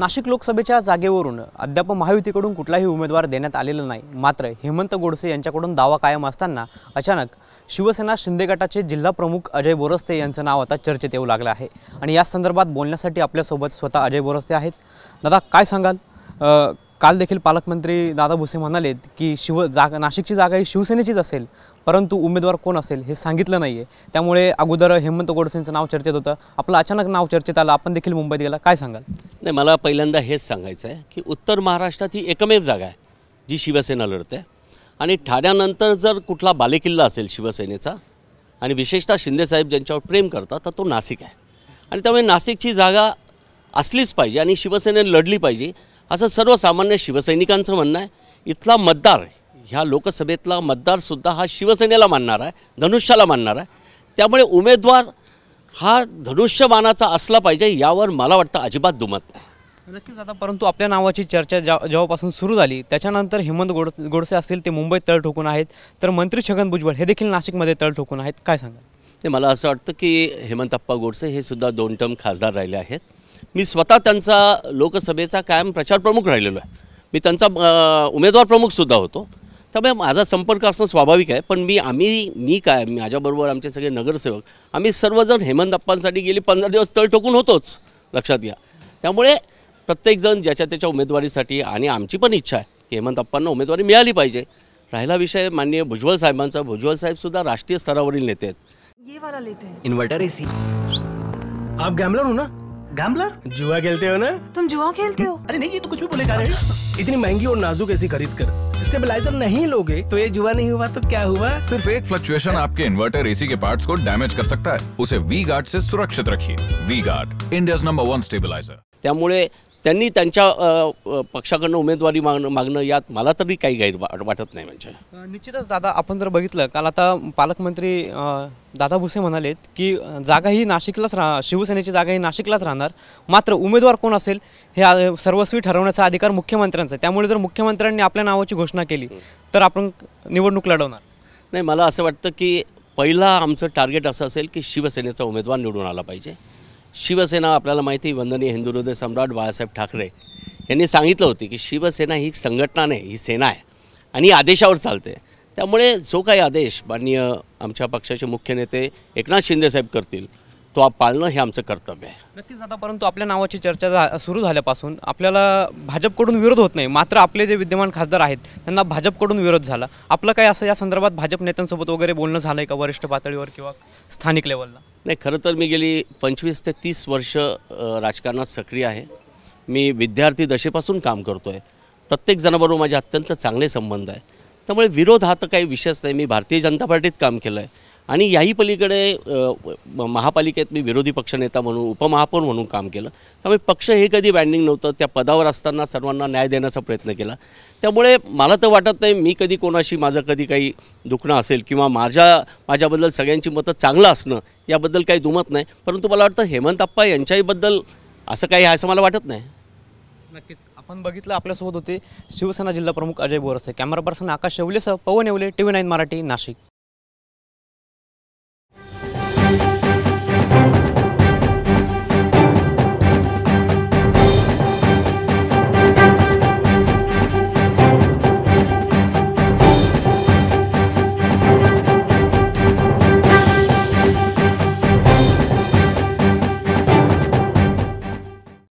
नाशिक लोकसभेच्या जागेवरून अद्याप महायुतीकडून कुठलाही उमेदवार देण्यात आलेला नाही मात्र हेमंत गोडसे यांच्याकडून दावा कायम असताना अचानक शिवसेना शिंदे गटाचे जिल्हा प्रमुख अजय बोरस्ते यांचं नाव आता चर्चेत येऊ लागलं आहे आणि या संदर्भात बोलण्यासाठी आपल्यासोबत स्वतः अजय बोरस्ते आहेत दादा काय सांगाल काल देखील पालकमंत्री दादा भुसे म्हणालेत की शिव जागा नाशिकची जागा ही शिवसेनेचीच असेल परंतु उमेदवार कोण असेल हे सांगितलं नाही आहे त्यामुळे अगोदर हेमंत गोडसेंचं नाव चर्चेत होतं आपलं अचानक नाव चर्चेत आलं आपण देखील मुंबईत गेला काय सांगाल नाही मला पहिल्यांदा हेच सांगायचं आहे की उत्तर महाराष्ट्रात ही एकमेव जागा आहे जी शिवसेना लढते आणि ठाण्यानंतर जर कुठला बालेकिल्ला असेल शिवसेनेचा आणि विशेषतः शिंदेसाहेब ज्यांच्यावर प्रेम करतात तर तो नाशिक आहे आणि त्यामुळे नाशिकची जागा असलीच पाहिजे आणि शिवसेनेने लढली पाहिजे असं सर्वसामान्य शिवसैनिकांचं म्हणणं आहे इथला मतदार ह्या लोकसभेतला मतदारसुद्धा हा शिवसेनेला मानणार आहे धनुष्याला मानणार आहे त्यामुळे उमेदवार हा धनुष्यबाणाचा असला पाहिजे यावर मला वाटतं अजिबात दुमत नाही नक्कीच आता परंतु आपल्या नावाची चर्चा ज्या जेव्हापासून सुरू झाली त्याच्यानंतर हेमंत गोड गोडसे असतील ते मुंबईत तळ ठोकून आहेत तर मंत्री छगन भुजबळ हे देखील नाशिकमध्ये तळ ठोकून आहेत काय सांगा ते मला असं वाटतं की हेमंतप्पा गोडसे हे सुद्धा दोन टर्म खासदार राहिले आहेत मी स्वतः त्यांचा लोकसभेचा कायम प्रचार प्रमुख राहिलेलो आहे मी त्यांचा उमेदवार प्रमुखसुद्धा होतो त्यामुळे माझा संपर्क असणं स्वाभाविक आहे पण मी आम्ही मी काय माझ्याबरोबर आमचे सगळे नगरसेवक आम्ही सर्वजण हेमंत अप्पांसाठी गेली पंधरा दिवस तळ ठोकून होतोच लक्षात घ्या त्यामुळे प्रत्येकजण ज्याच्या त्याच्या उमेदवारीसाठी आणि आमची पण इच्छा आहे की हेमंत अप्पांना उमेदवारी मिळाली पाहिजे राहिला विषय माननीय भुजबळ साहेबांचा भुजबळ साहेब सुद्धा राष्ट्रीय स्तरावरील नेते आहेत ये वाला लेते हैं इन्वर्टर एसी आप गैम्बलर हो ना गैम्बलर जुआ खेलते हो ना तुम जुआ खेलते हो अरे नहीं ये तो कुछ भी बोले जा रहे हो इतनी महंगी और नाजुक एसी खरीद कर स्टेबलाइजर नहीं लोगे तो ये जुआ नहीं हुआ तो क्या हुआ सिर्फ एक फ्लक्चुएशन आपके इन्वर्टर एसी के पार्ट्स को डैमेज कर सकता है उसे वी गार्ड से सुरक्षित रखिए V guard India number one stabiliser त्यामुळे त्यांनी त्यांच्या पक्षाकडनं उमेदवारी मागणं मागणं यात मला तरी काही गैर वाटत नाही म्हणजे निश्चितच दादा आपण जर बघितलं काल आता पालकमंत्री दादा भुसे म्हणालेत की जागा ही नाशिकलाच राह शिवसेनेची जागा ही नाशिकलाच राहणार मात्र उमेदवार कोण असेल हे सर्वस्वी ठरवण्याचा अधिकार मुख्यमंत्र्यांचा आहे त्यामुळे जर मुख्यमंत्र्यांनी आपल्या नावाची घोषणा केली तर आपण निवडणूक लढवणार नाही मला असं वाटतं की पहिला आमचं टार्गेट असं असेल की शिवसेनेचा उमेदवार निवडून आला पाहिजे शिवसेना आपल्याला माहिती वंदनीय हिंदू हृदय सम्राट बाळासाहेब ठाकरे यांनी सांगितलं होती की शिवसेना ही संघटना नाही ही सेना आहे आणि आदेशावर चालते त्यामुळे जो काही आदेश माननीय आमच्या पक्षाचे मुख्य नेते एकनाथ शिंदेसाहेब करतील तो पाळणं हे आमचं कर्तव्य आहे नक्कीच आता परंतु आपल्या नावाची चर्चा सुरू झाल्यापासून आपल्याला भाजपकडून विरोध होत नाही मात्र आपले जे विद्यमान खासदार आहेत त्यांना भाजपकडून विरोध झाला आपलं काय असं या संदर्भात भाजप नेत्यांसोबत वगैरे बोलणं झालं आहे का वरिष्ठ पातळीवर किंवा स्थानिक लेवलला नाही खरं तर मी गेली पंचवीस ते तीस वर्ष राजकारणात सक्रिय आहे मी विद्यार्थी दशेपासून काम करतो आहे प्रत्येक जणाबरोबर माझे अत्यंत चांगले संबंध आहे त्यामुळे विरोध हा तर काही विषयच नाही मी भारतीय जनता पार्टीत काम केलं आहे आणि याही पलीकडे महापालिकेत मी विरोधी पक्षनेता म्हणून उपमहापौर म्हणून काम केलं त्यामुळे पक्ष हे कधी बँडिंग नव्हतं त्या पदावर असताना सर्वांना न्याय देण्याचा प्रयत्न केला त्यामुळे मला तर वाटत नाही मी कधी कोणाशी माझं कधी काही दुखणं असेल किंवा माझ्या माझ्याबद्दल सगळ्यांची मतं चांगलं असणं याबद्दल काही दुमत नाही परंतु मला वाटतं हेमंत आप्पा यांच्याहीबद्दल असं काही आहे असं मला वाटत नाही नक्कीच आपण बघितलं आपल्यासोबत होते शिवसेना जिल्हा प्रमुख अजय बोरसे कॅमेरा पर्सन आकाश येवलेसह Pawan Yewale T V nine Marathi Nashik